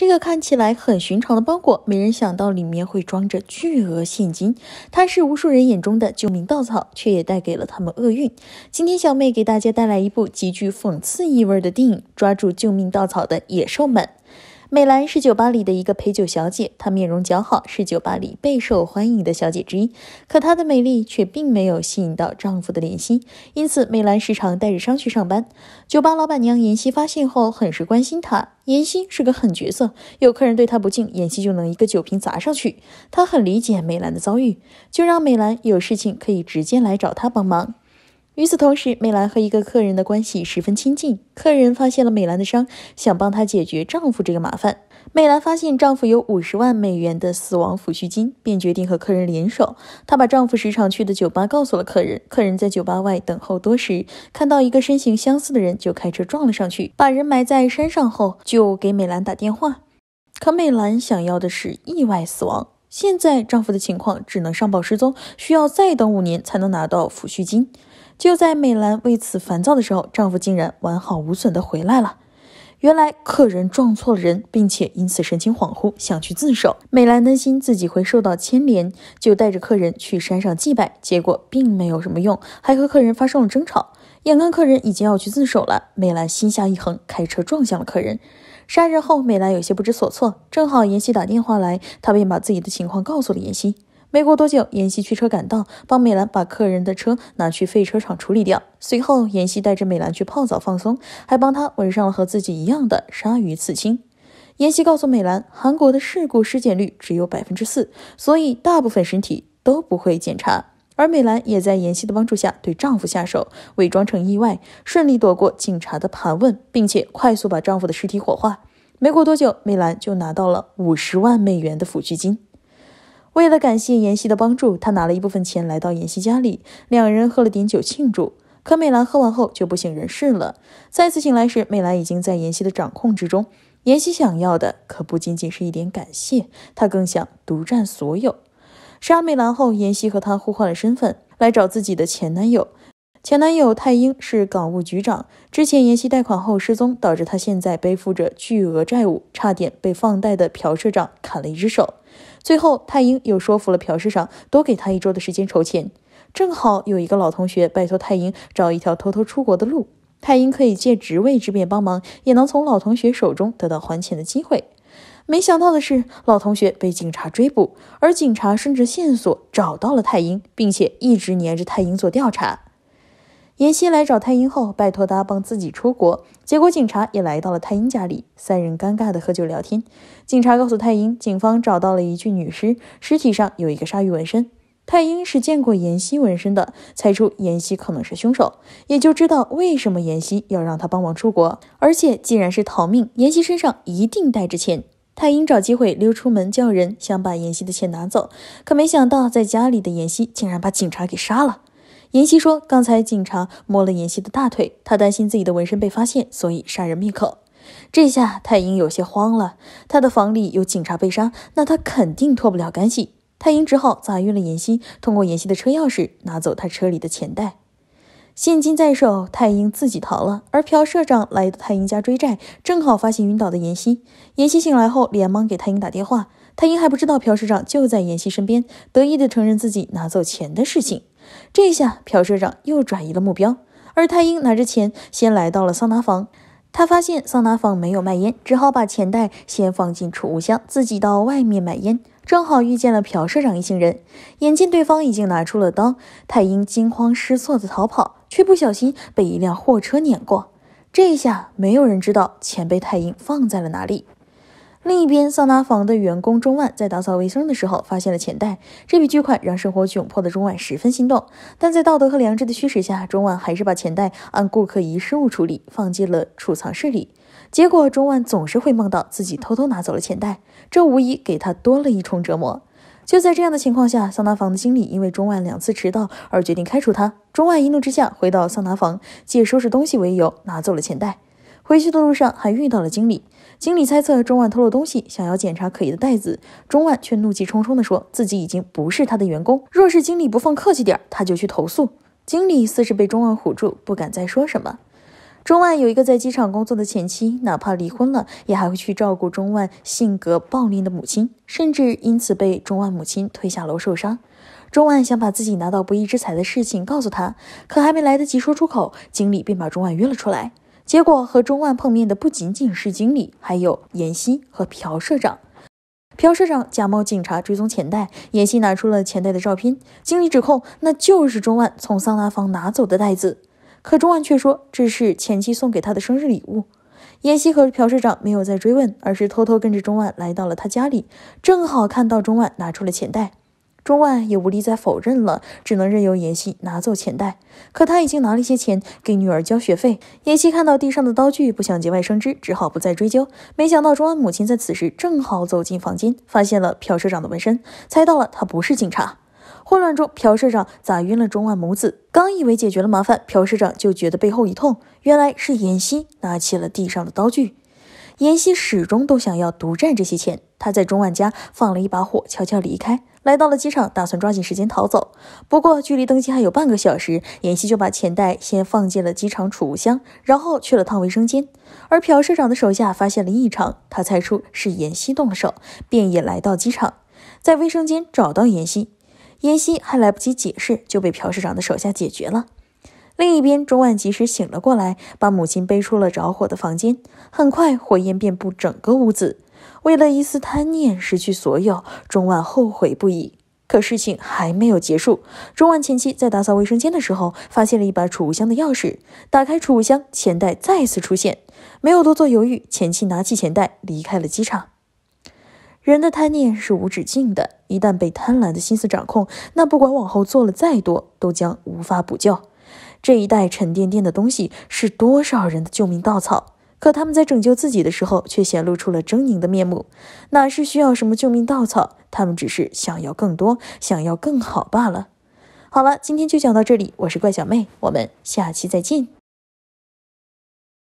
这个看起来很寻常的包裹，没人想到里面会装着巨额现金。它是无数人眼中的救命稻草，却也带给了他们厄运。今天小妹给大家带来一部极具讽刺意味的电影《抓住救命稻草的野兽们》。美兰是酒吧里的一个陪酒小姐，她面容姣好，是酒吧里备受欢迎的小姐之一。可她的美丽却并没有吸引到丈夫的怜惜，因此美兰时常带着伤去上班。酒吧老板娘妍希发现后，很是关心她。妍希是个狠角色，有客人对她不敬，妍希就能一个酒瓶砸上去。她很理解美兰的遭遇，就让美兰有事情可以直接来找她帮忙。与此同时，美兰和一个客人的关系十分亲近。客人发现了美兰的伤，想帮她解决丈夫这个麻烦。美兰发现丈夫有五十万美元的死亡抚恤金，便决定和客人联手。她把丈夫时常去的酒吧告诉了客人，客人在酒吧外等候多时，看到一个身形相似的人，就开车撞了上去，把人埋在山上后，就给美兰打电话。可美兰想要的是意外死亡。现在丈夫的情况只能上报失踪，需要再等五年才能拿到抚恤金。就在美兰为此烦躁的时候，丈夫竟然完好无损地回来了。原来客人撞错了人，并且因此神情恍惚，想去自首。美兰担心自己会受到牵连，就带着客人去山上祭拜，结果并没有什么用，还和客人发生了争吵。眼看客人已经要去自首了，美兰心下一横，开车撞向了客人。杀人后，美兰有些不知所措。正好妍希打电话来，她便把自己的情况告诉了妍希。没过多久，妍希驱车赶到，帮美兰把客人的车拿去废车场处理掉。随后，妍希带着美兰去泡澡放松，还帮她纹上了和自己一样的鲨鱼刺青。妍希告诉美兰，韩国的事故尸检率只有百分之四，所以大部分身体都不会检查。而美兰也在妍希的帮助下对丈夫下手，伪装成意外，顺利躲过警察的盘问，并且快速把丈夫的尸体火化。没过多久，美兰就拿到了五十万美元的抚恤金。为了感谢妍希的帮助，她拿了一部分钱来到妍希家里，两人喝了点酒庆祝。可美兰喝完后就不省人事了。再次醒来时，美兰已经在妍希的掌控之中。妍希想要的可不仅仅是一点感谢，她更想独占所有。杀美兰后，妍希和她互换了身份，来找自己的前男友。前男友泰英是港务局长，之前妍希贷款后失踪，导致他现在背负着巨额债务，差点被放贷的朴社长砍了一只手。最后，泰英又说服了朴社长多给他一周的时间筹钱。正好有一个老同学拜托泰英找一条偷偷出国的路，泰英可以借职位之便帮忙，也能从老同学手中得到还钱的机会。没想到的是，老同学被警察追捕，而警察顺着线索找到了泰英，并且一直黏着泰英做调查。妍希来找泰英后，拜托他帮自己出国。结果警察也来到了泰英家里，三人尴尬的喝酒聊天。警察告诉泰英，警方找到了一具女尸，尸体上有一个鲨鱼纹身。泰英是见过妍希纹身的，猜出妍希可能是凶手，也就知道为什么妍希要让他帮忙出国。而且既然是逃命，妍希身上一定带着钱。泰英找机会溜出门，叫人想把妍希的钱拿走，可没想到在家里的妍希竟然把警察给杀了。妍希说，刚才警察摸了妍希的大腿，他担心自己的纹身被发现，所以杀人灭口。这下泰英有些慌了，他的房里有警察被杀，那他肯定脱不了干系。泰英只好砸晕了妍希，通过妍希的车钥匙拿走他车里的钱袋。现金在手，泰英自己逃了。而朴社长来到泰英家追债，正好发现晕倒的妍希。妍希醒来后，连忙给泰英打电话。泰英还不知道朴社长就在妍希身边，得意的承认自己拿走钱的事情。这下朴社长又转移了目标。而泰英拿着钱，先来到了桑拿房。他发现桑拿房没有卖烟，只好把钱袋先放进储物箱，自己到外面买烟。正好遇见了朴社长一行人，眼见对方已经拿出了刀，泰英惊慌失措的逃跑。却不小心被一辆货车碾过，这一下没有人知道钱被太英放在了哪里。另一边，桑拿房的员工钟万在打扫卫生的时候发现了钱袋，这笔巨款让生活窘迫的钟万十分心动。但在道德和良知的驱使下，钟万还是把钱袋按顾客遗失物处理，放进了储藏室里。结果，钟万总是会梦到自己偷偷拿走了钱袋，这无疑给他多了一重折磨。就在这样的情况下，桑拿房的经理因为钟万两次迟到而决定开除他。钟万一怒之下，回到桑拿房，借收拾东西为由，拿走了钱袋。回去的路上还遇到了经理，经理猜测钟万偷了东西，想要检查可疑的袋子，钟万却怒气冲冲地说自己已经不是他的员工，若是经理不放客气点，他就去投诉。经理似是被钟万唬住，不敢再说什么。钟万有一个在机场工作的前妻，哪怕离婚了，也还会去照顾钟万性格暴戾的母亲，甚至因此被钟万母亲推下楼受伤。钟万想把自己拿到不义之财的事情告诉他，可还没来得及说出口，经理便把钟万约了出来。结果和钟万碰面的不仅仅是经理，还有妍希和朴社长。朴社长假冒警察追踪钱袋，妍希拿出了钱袋的照片，经理指控那就是钟万从桑拿房拿走的袋子。可钟万却说这是前妻送给他的生日礼物。妍希和朴社长没有再追问，而是偷偷跟着钟万来到了他家里，正好看到钟万拿出了钱袋。钟万也无力再否认了，只能任由妍希拿走钱袋。可他已经拿了一些钱给女儿交学费。妍希看到地上的刀具，不想节外生枝，只好不再追究。没想到钟万母亲在此时正好走进房间，发现了朴社长的纹身，猜到了他不是警察。混乱中，朴社长砸晕了钟万母子。刚以为解决了麻烦，朴社长就觉得背后一痛，原来是妍希拿起了地上的刀具。妍希始终都想要独占这些钱，他在钟万家放了一把火，悄悄离开。来到了机场，打算抓紧时间逃走。不过距离登机还有半个小时，妍希就把钱袋先放进了机场储物箱，然后去了趟卫生间。而朴社长的手下发现了异常，他猜出是妍希动了手，便也来到机场，在卫生间找到妍希。妍希还来不及解释，就被朴社长的手下解决了。另一边，钟万及时醒了过来，把母亲背出了着火的房间。很快，火焰遍布整个屋子。为了一丝贪念，失去所有，钟万后悔不已。可事情还没有结束，钟万前妻在打扫卫生间的时候，发现了一把储物箱的钥匙，打开储物箱，钱袋再次出现。没有多做犹豫，前妻拿起钱袋离开了机场。人的贪念是无止境的，一旦被贪婪的心思掌控，那不管往后做了再多，都将无法补救。这一袋沉甸甸的东西，是多少人的救命稻草？可他们在拯救自己的时候，却显露出了狰狞的面目。哪是需要什么救命稻草？他们只是想要更多，想要更好罢了。好了，今天就讲到这里。我是怪小妹，我们下期再见。